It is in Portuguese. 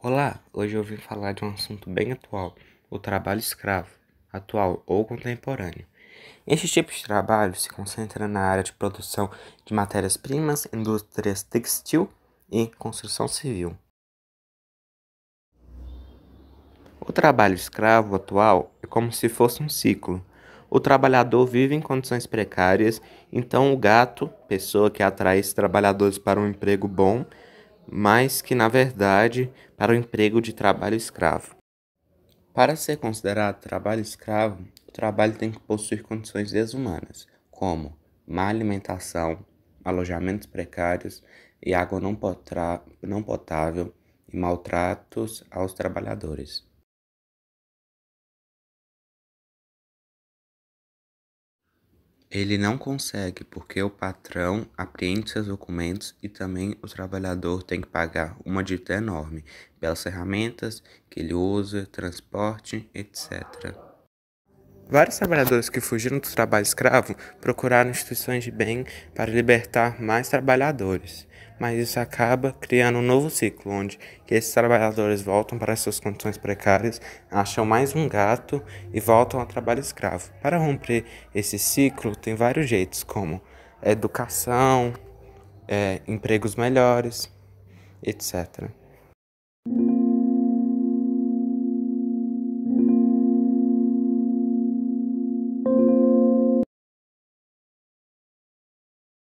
Olá, hoje eu vim falar de um assunto bem atual, o trabalho escravo, atual ou contemporâneo. Este tipo de trabalho se concentra na área de produção de matérias-primas, indústrias textil e construção civil. O trabalho escravo atual é como se fosse um ciclo. O trabalhador vive em condições precárias, então o gato, pessoa que atrai esses trabalhadores para um emprego bom, mais que, na verdade, para o emprego de trabalho escravo. Para ser considerado trabalho escravo, o trabalho tem que possuir condições desumanas, como má alimentação, alojamentos precários e água não, potável e maltratos aos trabalhadores. Ele não consegue porque o patrão apreende seus documentos e também o trabalhador tem que pagar uma dívida enorme pelas ferramentas que ele usa, transporte, etc. Vários trabalhadores que fugiram do trabalho escravo procuraram instituições de bem para libertar mais trabalhadores mas isso acaba criando um novo ciclo, onde esses trabalhadores voltam para suas condições precárias, acham mais um gato e voltam ao trabalho escravo. Para romper esse ciclo, tem vários jeitos, como educação, é, empregos melhores, etc.